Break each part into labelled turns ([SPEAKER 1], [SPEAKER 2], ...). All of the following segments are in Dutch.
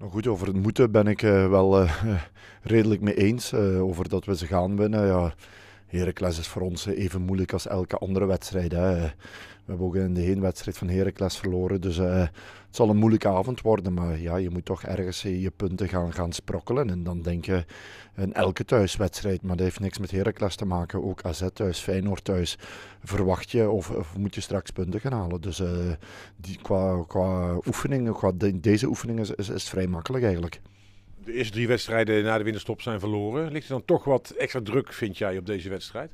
[SPEAKER 1] Nou goed, over het moeten ben ik eh, wel eh, redelijk mee eens. Eh, over dat we ze gaan winnen. Ja Heracles is voor ons even moeilijk als elke andere wedstrijd. Hè. We hebben ook in de heenwedstrijd van Heracles verloren. Dus eh, het zal een moeilijke avond worden. Maar ja, je moet toch ergens eh, je punten gaan, gaan sprokkelen. En dan denk je in elke thuiswedstrijd. Maar dat heeft niks met Heracles te maken. Ook AZ thuis, Feyenoord thuis. Verwacht je of, of moet je straks punten gaan halen. Dus eh, die, qua, qua oefeningen, qua deze oefeningen is, is, is vrij makkelijk eigenlijk
[SPEAKER 2] de eerste drie wedstrijden na de winterstop zijn verloren. Ligt er dan toch wat extra druk, vind jij, op deze wedstrijd?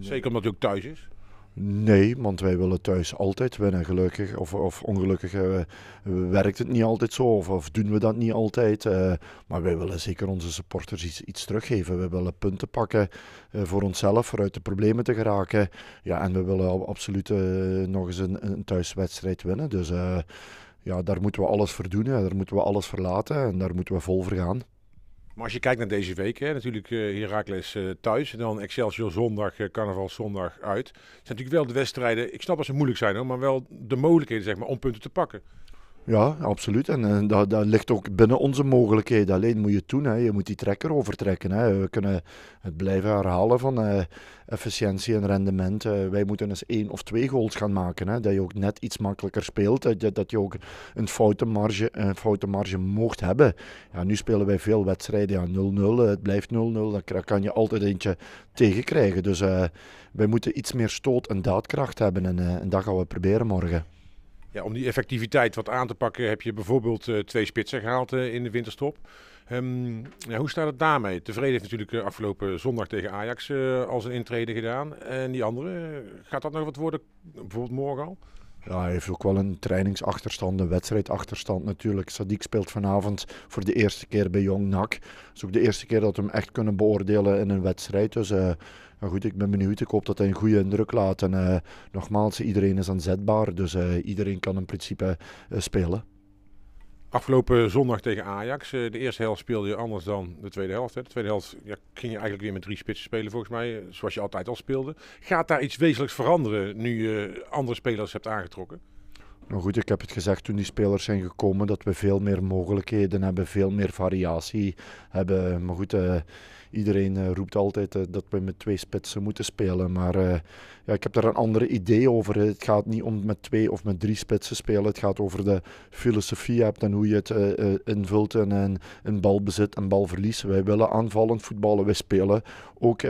[SPEAKER 2] Zeker omdat het ook thuis is.
[SPEAKER 1] Nee, want wij willen thuis altijd winnen. Gelukkig of, of ongelukkig eh, werkt het niet altijd zo of, of doen we dat niet altijd. Eh. maar wij willen zeker onze supporters iets, teruggeven. We willen punten pakken eh, voor onszelf, vooruit de problemen te geraken. Ja, en we willen absoluut nog eens een, een thuiswedstrijd winnen. Dus ja, daar moeten we alles voor doen. Hè. Daar moeten we alles verlaten en daar moeten we vol voor gaan.
[SPEAKER 2] Maar als je kijkt naar deze week, hè, natuurlijk uh, eh, Heracles eh, thuis, en dan Excelsior zondag, eh, Carnaval zondag uit. Het zijn natuurlijk wel de wedstrijden, ik snap als ze moeilijk zijn hoor, maar wel de mogelijkheden zeg maar, om punten te pakken.
[SPEAKER 1] Ja, absoluut. En, eh, dat, dat, ligt ook binnen onze mogelijkheden. Alleen moet je het doen. Hè. Je moet die trekker overtrekken. Hè. We kunnen het blijven herhalen van eh, efficiëntie en rendement. Eh, wij moeten eens één of twee goals gaan maken. Hè. Dat je ook net iets makkelijker speelt. Dat je, dat je ook een foutenmarge, een foutenmarge mocht hebben. Ja, nu spelen wij veel wedstrijden aan 0-0. Het blijft 0-0. Dan kan je altijd eentje tegenkrijgen. Dus wij moeten iets meer stoot en daadkracht hebben. En, en dat gaan we proberen morgen
[SPEAKER 2] ja, om die effectiviteit wat aan te pakken heb je bijvoorbeeld eh, twee spitsen gehaald eh, in de winterstop. Ehm, ja, hoe staat het daarmee? Tevreden heeft natuurlijk eh, afgelopen zondag tegen Ajax als een intrede gedaan. En die andere, gaat dat nog wat worden,
[SPEAKER 1] bijvoorbeeld morgen al? Ja, hij heeft ook wel een trainingsachterstand, een wedstrijdachterstand natuurlijk. Sadik speelt vanavond voor de eerste keer bij Jong NAC. Dat is ook de eerste keer dat we hem echt kunnen beoordelen in een wedstrijd. Dus eh, goed, ik ben benieuwd. Ik hoop dat hij een goede indruk laat. En eh, nogmaals, iedereen is aanzetbaar. Dus eh, iedereen kan in principe spelen.
[SPEAKER 2] Afgelopen zondag tegen Ajax. Eh, de eerste helft speelde je anders dan de tweede helft. De tweede helft ja, ging je eigenlijk weer met drie spitsen spelen, volgens mij. Eh, zoals je altijd al speelde. Gaat daar iets wezenlijks veranderen nu je andere spelers hebt aangetrokken?
[SPEAKER 1] Nou goed, ik heb het gezegd toen die spelers zijn gekomen dat we veel meer mogelijkheden hebben, veel meer variatie hebben. Maar goed, eh, iedereen eh, roept altijd eh, dat we met twee spitsen moeten spelen. Maar ja, ik heb daar een ander idee over. Het gaat niet om met twee of met drie spitsen spelen. Het gaat over de filosofie hebt en hoe je het invult en, en, bal bezit en balverlies. Wij willen aanvallend voetballen. Wij spelen ook.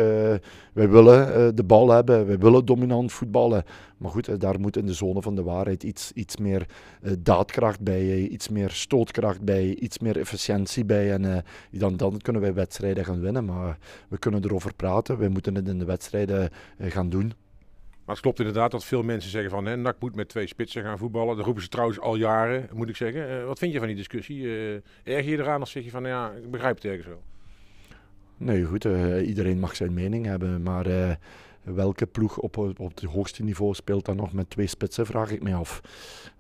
[SPEAKER 1] wij willen de bal hebben. Wij willen dominant voetballen. Maar goed, daar moet in de zone van de waarheid iets iets meer eh, daadkracht bij, iets meer stootkracht bij, iets meer efficiëntie bij. En eh, dan, dan kunnen wij wedstrijden gaan winnen. Maar we kunnen erover praten. We moeten het in de wedstrijden eh, gaan doen.
[SPEAKER 2] Maar het klopt inderdaad dat veel mensen zeggen van hè, NAC moet met twee spitsen gaan voetballen. Dat roepen ze trouwens al jaren, moet ik zeggen. wat vind je van die discussie? Uh, erg je eraan of zeg je van ja, ik begrijp het ergens wel?
[SPEAKER 1] Nee, goed, iedereen mag zijn mening hebben, maar welke ploeg op, op het hoogste niveau speelt dan nog met twee spitsen, vraag ik mij af.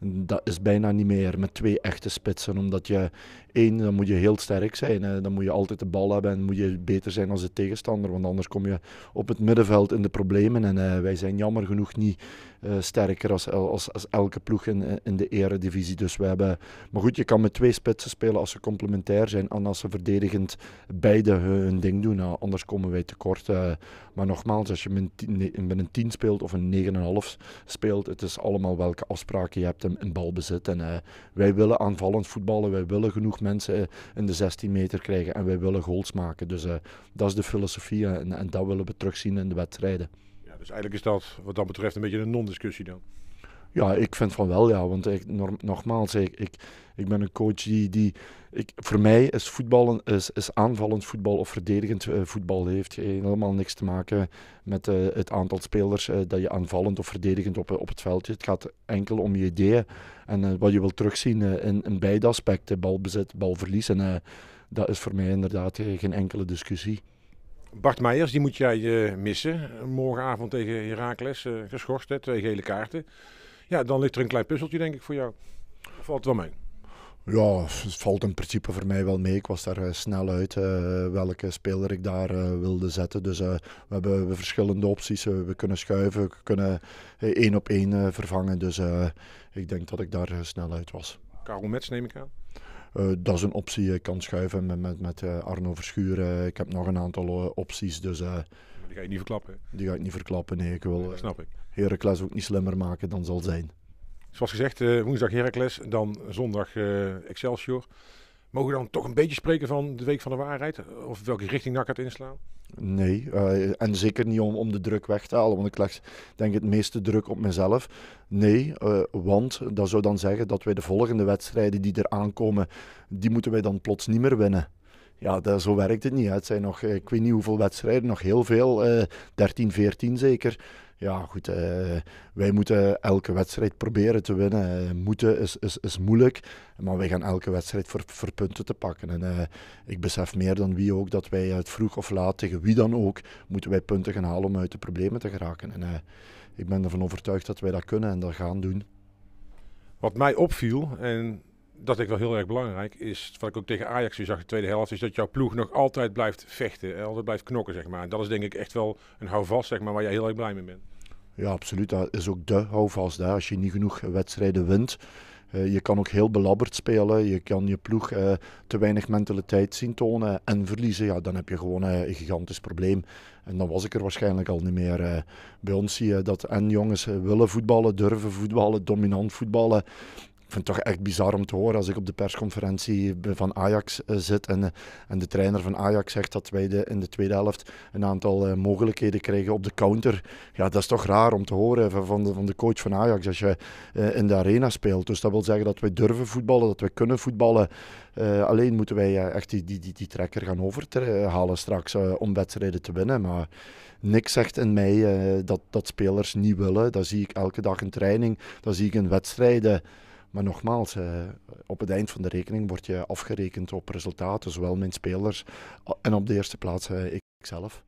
[SPEAKER 1] Dat is bijna niet meer met twee echte spitsen, omdat je één, dan moet je heel sterk zijn, dan moet je altijd de bal hebben en moet je beter zijn als de tegenstander, want anders kom je op het middenveld in de problemen en eh, wij zijn jammer genoeg niet eh, sterker als, als, als, elke ploeg in, in de eredivisie. Dus we hebben, maar goed, je kan met twee spitsen spelen als ze complementair zijn en als ze verdedigend beide hun ding doen, anders komen wij tekort. Uh, maar nogmaals, als je min een, met een 10 speelt of een 9,5 speelt. Het is allemaal welke afspraken je hebt in, bal balbezit. En eh, wij willen aanvallend voetballen, wij willen genoeg mensen eh, in de 16 meter krijgen en wij willen goals maken. Dus eh, dat is de filosofie en, en dat willen we terugzien in de wedstrijden.
[SPEAKER 2] Ja, dus eigenlijk is dat wat dat betreft een beetje een non-discussie dan.
[SPEAKER 1] Ja, ik vind van wel, ja. Want ik, nogmaals, ik, ik, ik ben een coach die... die ik, voor mij is, voetballen, is, is aanvallend voetbal of verdedigend eh, voetbal heeft helemaal niks te maken met eh, het aantal spelers eh, dat je aanvallend of verdedigend op, op het veldje. Het gaat enkel om je ideeën en wat je wilt terugzien in, in, beide aspecten, balbezit, balverlies. En dat is voor mij inderdaad geen enkele discussie. Bart
[SPEAKER 2] Meijers, die moet jij missen. Morgenavond tegen Heracles, geschorst, hè, twee gele kaarten. Ja, dan ligt er een klein puzzeltje, denk ik, voor jou. Valt het wel mee.
[SPEAKER 1] Ja, het valt in principe voor mij wel mee. Ik was daar eh, snel uit eh, welke speler ik daar eh, wilde zetten. Dus we, hebben, we verschillende opties. we kunnen schuiven, we kunnen één op één vervangen. Dus ik denk dat ik daar snel uit was.
[SPEAKER 2] Karel Mets neem ik aan.
[SPEAKER 1] dat is een optie. Ik kan schuiven met, met, met Arno Verschuren. ik heb nog een aantal opties. Dus, die ga ik niet verklappen? Die ga ik niet verklappen, nee. Ik wil, snap ik. Heracles ook niet slimmer maken dan zal zijn.
[SPEAKER 2] Zoals gezegd, eh, woensdag Heracles, dan zondag eh, Excelsior. Mogen we dan toch een beetje spreken van de Week van de Waarheid? Of welke richting NAC gaat inslaan?
[SPEAKER 1] Nee, eh, en zeker niet om, om de druk weg te halen, want ik leg denk het meeste druk op mezelf. Nee, want dat zou dan zeggen dat wij de volgende wedstrijden die er aankomen, die moeten wij dan plots niet meer winnen. Ja, zo werkt het niet. Het zijn nog, eh, ik weet niet hoeveel wedstrijden, nog heel veel. 13, eh, 14 zeker. Ja, goed. Eh, wij moeten elke wedstrijd proberen te winnen. moeten is, is, is moeilijk. Maar wij gaan elke wedstrijd voor, voor punten te pakken. En ik besef meer dan wie ook dat wij uit vroeg of laat tegen wie dan ook moeten wij punten gaan halen om uit de problemen te geraken. En ik ben ervan overtuigd dat wij dat kunnen en dat gaan doen. Wat mij opviel,
[SPEAKER 2] en dat ik wel heel erg belangrijk is, wat ik ook tegen Ajax zag in de tweede helft, is dat jouw ploeg nog altijd blijft vechten, en altijd blijft knokken, zeg maar. En dat is denk ik echt wel een houvast, zeg maar, waar jij heel erg blij mee bent.
[SPEAKER 1] Ja, absoluut. Dat is ook de houvast. Hè. Als je niet genoeg wedstrijden wint, uh, je kan ook heel belabberd spelen. Je kan je ploeg eh, te weinig mentaliteit zien tonen en verliezen. Ja, dan heb je gewoon eh, een gigantisch probleem. En dan was ik er waarschijnlijk al niet meer. bij ons zie je dat en jongens willen voetballen, durven voetballen, dominant voetballen vind het toch echt bizar om te horen als ik op de persconferentie van Ajax eh, zit en, eh, en de trainer van Ajax zegt dat wij de, in de tweede helft een aantal eh, mogelijkheden krijgen op de counter. Ja, dat is toch raar om te horen van de, van de coach van Ajax als je in de arena speelt. Dus dat wil zeggen dat wij durven voetballen, dat wij kunnen voetballen. alleen moeten wij echt die, die, die, trekker gaan overhalen straks om wedstrijden te winnen. Maar niks zegt in mij dat, dat spelers niet willen. Dat zie ik elke dag in training, dat zie ik in wedstrijden. Maar nogmaals, eh, op het eind van de rekening word je afgerekend op resultaten, zowel mijn spelers eh, en op de eerste plaats eh, ikzelf.